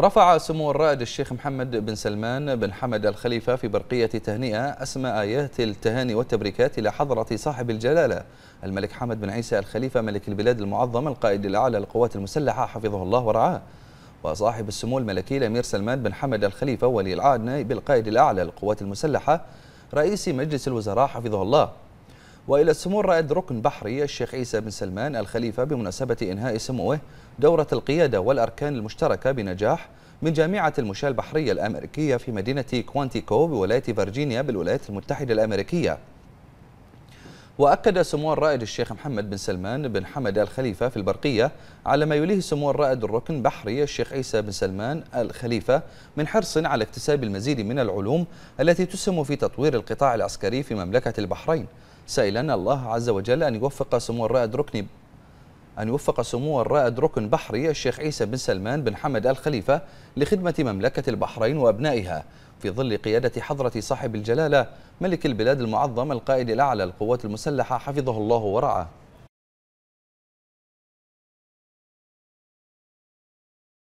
رفع سمو الرائد الشيخ محمد بن سلمان بن حمد الخليفة في برقية تهنئة أسماء آيات التهاني والتبريكات إلى حضرة صاحب الجلالة الملك حمد بن عيسى الخليفة ملك البلاد المعظم القائد الأعلى للقوات المسلحة حفظه الله ورعاه وصاحب السمو الملكي الأمير سلمان بن حمد الخليفة ولي العهد نائب القائد الأعلى للقوات المسلحة رئيس مجلس الوزراء حفظه الله وإلى السمو الرائد ركن بحري الشيخ عيسى بن سلمان الخليفة بمناسبة إنهاء سموه دورة القيادة والأركان المشتركة بنجاح من جامعة المشاة البحرية الأمريكية في مدينة كوانتيكو بولاية فرجينيا بالولايات المتحدة الأمريكية وأكد سمو الرائد الشيخ محمد بن سلمان بن حمد الخليفة في البرقية على ما يليه سمو الرائد الركن بحري الشيخ عيسى بن سلمان الخليفة من حرص على اكتساب المزيد من العلوم التي تسهم في تطوير القطاع العسكري في مملكة البحرين سائلا الله عز وجل أن يوفق سمو الرائد ركن أن يوفق سمو الرائد ركن بحري الشيخ عيسى بن سلمان بن حمد آل خليفة لخدمة مملكة البحرين وأبنائها في ظل قيادة حضرة صاحب الجلالة ملك البلاد المعظم القائد الأعلى القوات المسلحة حفظه الله ورعاه